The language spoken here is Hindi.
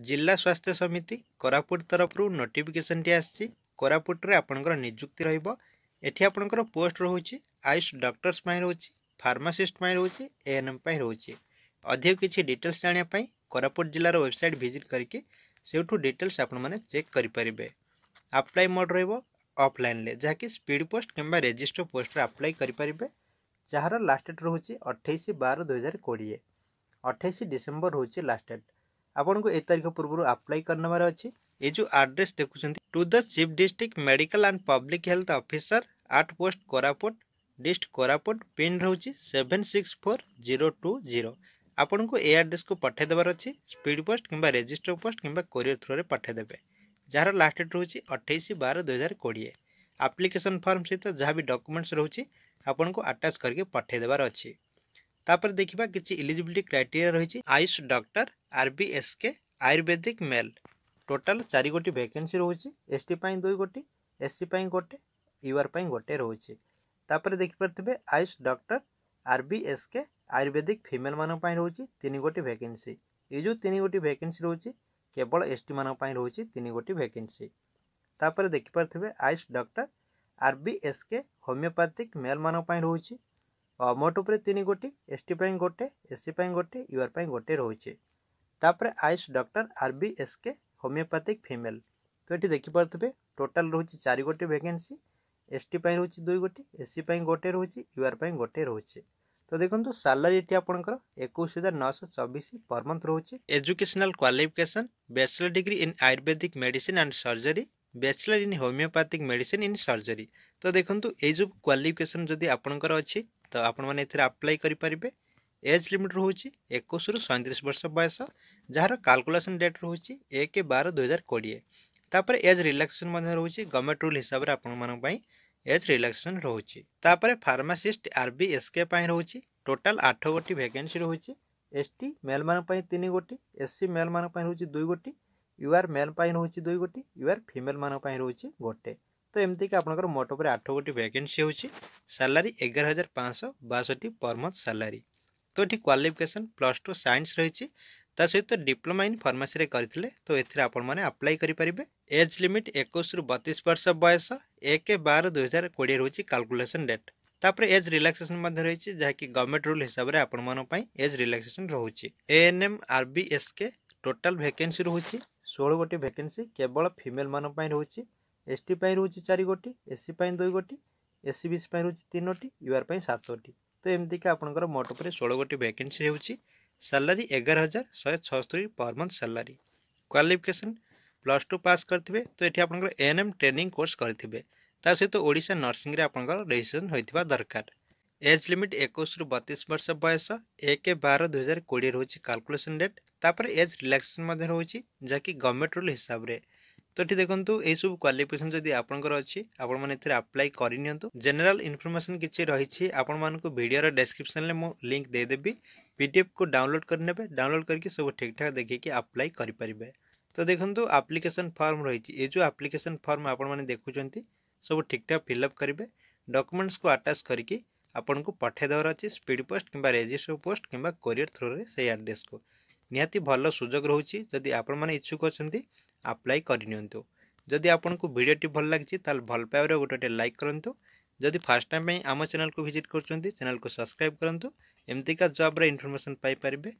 ଜିଲ୍ଲା ସ୍ୱାସ୍ଥ୍ୟ ସମିତି କୋରାପୁଟ ତରଫରୁ ନୋଟିଫିକେସନ୍ଟି ଆସିଛି କୋରାପୁଟରେ ଆପଣଙ୍କର ନିଯୁକ୍ତି ରହିବ ଏଠି ଆପଣଙ୍କର ପୋଷ୍ଟ ରହୁଛି ଆୟୁଷ ଡକ୍ଟର୍ସ ପାଇଁ ରହୁଛି ଫାର୍ମାସିଷ୍ଟ ପାଇଁ ରହୁଛି ଏଏନ୍ଏମ୍ ପାଇଁ ରହୁଛି ଅଧିକ କିଛି ଡିଟେଲ୍ସ ଜାଣିବା ପାଇଁ କୋରାପୁଟ ଜିଲ୍ଲାର ୱେବସାଇଟ୍ ଭିଜିଟ୍ କରିକି ସେଇଠୁ ଡିଟେଲ୍ସ ଆପଣମାନେ ଚେକ୍ କରିପାରିବେ ଆପ୍ଲାଏ ମୋଡ଼ ରହିବ ଅଫ୍ଲାଇନ୍ରେ ଯାହାକି ସ୍ପିଡ଼ ପୋଷ୍ଟ କିମ୍ବା ରେଜିଷ୍ଟର ପୋଷ୍ଟରେ ଆପ୍ଲାଏ କରିପାରିବେ ଯାହାର ଲାଷ୍ଟ ଡେଟ୍ ରହୁଛି ଅଠେଇଶ ବାର ଦୁଇହଜାର କୋଡ଼ିଏ ଅଠେଇଶ ଡିସେମ୍ବର ରହୁଛି ଲାଷ୍ଟ ଡେଟ୍ আপনক এ তারিখ পূর্বু এপ্লাই করন মারছি এ যো অ্যাড্রেস দেখুছந்தி to the chief district medical and public health officer at post Koraput dist Koraput pin রহুছি 764020 আপনক এ অ্যাড্রেস কো পঠে দেবরছি স্পিড পোস্ট কিম্বা রেজিস্টার পোস্ট কিম্বা কেরিয়ার থ্রু রে পঠে দেবে জহার লাস্ট ডেট রহুছি 28 12 2020 অ্যাপ্লিকেশন ফর্ম সহিত যা ভি ডকুমেন্টস রহুছি আপনক অ্যাটাচ করকে পঠে দেবরছি তাপর দেখিবা কিচি এলিজিবিলিটি ক্রাইটেরিয়া রহুছি আইস doctor RBSK ayurvedic mail total চারি গোটি ভ্যাকেন্সি রয়েছে এসটি পাই দুই গোটি এসসি পাই গোটে ইউআর পাই গোটে রয়েছে তাপরে দেখিপারে AYUSH doctor RBSK ayurvedic female মানক রয়েছে তিন গোটি ভ্যাকেন্সি এই যে তিন গোটি ভ্যাকেন্সি রয়েছে কেবল এসটি মানক রয়েছে তিন গোটি ভ্যাকেন্সি তাপরে দেখিপারে AYUSH doctor RBSK homeopathic male মানক রয়েছে মোট উপরে তিন গোটি এসটি পাই গোটে এসসি পাই গোটে ইউআর পাই গোটে রয়েছে ତାପରେ AYUSH doctor R B S K homeopathic female ତ ଏଠି ଦେଖିପାରୁଥିବେ ଟୋଟାଲ୍ ରହୁଛି ଚାରି ଗୋଟି ଭ୍ୟାକେନ୍ସି ଏସ୍ ଟି ପାଇଁ ରହୁଛି ଦୁଇ ଗୋଟି ଏସ୍ ସି ପାଇଁ ଗୋଟେ ରହୁଛି ୟୁ ଆର୍ ପାଇଁ ଗୋଟେ ରହୁଛି ତ ଦେଖନ୍ତୁ ସାଲାରୀ ଏଠି ଆପଣଙ୍କର ଏକୋଇଶ ହଜାର ନଅଶହ ଚବିଶ ପର୍ ମନ୍ଥ ରହୁଛି educational qualification bachelor degree in ayurvedic medicine and surgery bachelor in homeopathic medicine in surgery ତ ଦେଖନ୍ତୁ ଏଇ ଯେଉଁ କ୍ୱାଲିଫିକେସନ୍ ଯଦି ଆପଣଙ୍କର ଅଛି ତ ଆପଣମାନେ ଏଥିରେ ଆପ୍ଲାଏ କରିପାରିବେ एज लिमिट रोच एक रु सैंतीस वर्ष बयस जार कालकुलेसन डेट रोच एक बार दुई हजार कोड़े तापर एज रिलाक्सेसन रोच गवर्नमेंट रूल हिसाब से आप एज रिलाक्सेसन रोच pharmacist R B S K total आठ गोटी भैके रोच एस टी मेल मान तीन गोटी एस सी मेल मान रोच दुई गोटी यू आर मेल रोच दुई गोटी यू आर फिमेल मान रोचे गोटे तो एमती आपर मोट पर आठ गोटी भैके हो एगार हजार पाँच बासठ पर मंथ सालरी তো এটি କ୍ୱାଲିଫିକେସନ୍ ପ୍ଲସ୍ ଟୁ ସାଇନ୍ସ ରହିଛି ତା ସହିତ ଡିପ୍ଲୋମା ଇନ୍ ଫାର୍ମାସିରେ କରିଥିଲେ ତ ଏଥିରେ ଆପଣମାନେ ଆପ୍ଲାଏ କରିପାରିବେ ଏଜ୍ ଲିମିଟ୍ ଏକୋଇଶରୁ ବତିଶ ବର୍ଷ ବୟସ ଏକ ବାର ଦୁଇହଜାର କୋଡ଼ିଏ ରହୁଛି କାଲକୁଲେସନ୍ ଡେଟ୍ ତାପରେ ଏଜ୍ ରିଲାକ୍ସେସନ୍ ମଧ୍ୟ ରହିଛି ଯାହାକି ଗଭର୍ଣ୍ଣମେଣ୍ଟ ରୁଲ୍ ହିସାବରେ ଆପଣମାନଙ୍କ ପାଇଁ ଏଜ୍ ରିଲାକ୍ସେସନ୍ ରହୁଛି ଏଏନ୍ଏମ୍ ଆର୍ବିଏସ୍କେ ଟୋଟାଲ୍ ଭେକେନ୍ସି ରହୁଛି ଷୋହଳ ଗୋଟି ଭେକେନ୍ସି କେବଳ ଫିମେଲ୍ମାନଙ୍କ ପାଇଁ ରହୁଛି ଏସ୍ଟି ପାଇଁ ରହୁଛି ଚାରି ଗୋଟି ଏସ୍ସି ପାଇଁ ଦୁଇ ଗୋଟି ଏସ୍ସି ବି ସି ପାଇଁ ରହୁଛି ତିନୋଟି ୟୁଆର୍ ପାଇଁ ସାତଟି तो एमती आपर मोट पर षोल गोटी भैके सालरी एगार हजार शहे छस्तरी per month salary qualification plus two pass करेंगे तो ये आप एन एम ट्रेनिंग कोर्स करेंगे ता सहित ओडा नर्सींग आपर रेजिट्रेसन होता दरकार एज लिमिट एक बतीस वर्ष बयस एक बार दुई हजार कोड़े डेट तापर एज रिल्क्सेसन रोचे जहाँकि गवर्नमेंट रूल हिसाब से ତ ଏଠି ଦେଖନ୍ତୁ ଏହିସବୁ କ୍ୱାଲିଫିକେସନ୍ ଯଦି ଆପଣଙ୍କର ଅଛି ଆପଣମାନେ ଏଥିରେ ଆପ୍ଲାଏ କରିନିଅନ୍ତୁ ଜେନେରାଲ ଇନଫର୍ମେସନ୍ କିଛି ରହିଛି ଆପଣମାନଙ୍କୁ ଭିଡ଼ିଓର ଡେସ୍କ୍ରିପ୍ସନ୍ରେ ମୁଁ ଲିଙ୍କ୍ ଦେଇଦେବି ପି ଡି ଏଫ୍କୁ ଡାଉନଲୋଡ଼୍ କରିନେବେ ଡାଉନଲୋଡ଼୍ କରିକି ସବୁ ଠିକ୍ଠାକ୍ ଦେଖିକି ଆପ୍ଲାଏ କରିପାରିବେ ତ ଦେଖନ୍ତୁ ଆପ୍ଲିକେସନ୍ ଫର୍ମ ରହିଛି ଏ ଯେଉଁ ଆପ୍ଲିକେସନ୍ ଫର୍ମ ଆପଣମାନେ ଦେଖୁଛନ୍ତି ସବୁ ଠିକ୍ଠାକ୍ ଫିଲ୍ଅପ୍ କରିବେ ଡକୁମେଣ୍ଟସ୍କୁ ଆଟାଚ୍ କରିକି ଆପଣଙ୍କୁ ପଠାଇ ଦେବାର ଅଛି ସ୍ପିଡ଼୍ ପୋଷ୍ଟ କିମ୍ବା ରେଜିଷ୍ଟର ପୋଷ୍ଟ କିମ୍ବା କୋରିୟର ଥ୍ରୁରେ ସେଇ ଆଡ୍ରେସ୍କୁ ନିହାତି ଭଲ ସୁଯୋଗ ରହୁଛି ଯଦି ଆପଣମାନେ ଇଚ୍ଛୁକ ଅଛନ୍ତି ଆପ୍ଲାଏ କରିନିଅନ୍ତୁ ଯଦି ଆପଣଙ୍କୁ ଭିଡ଼ିଓଟି ଭଲ ଲାଗିଛି ତାହେଲେ ଭଲ ପାଇବାର ଗୋଟେ ଲାଇକ୍ କରନ୍ତୁ ଯଦି ଫାର୍ଷ୍ଟ ଟାଇମ୍ ପାଇଁ ଆମ ଚ୍ୟାନେଲକୁ ଭିଜିଟ୍ କରୁଛନ୍ତି ଚ୍ୟାନେଲକୁ ସବସ୍କ୍ରାଇବ୍ କରନ୍ତୁ ଏମିତିକା ଜବ୍ର ଇନଫର୍ମେସନ୍ ପାଇପାରିବେ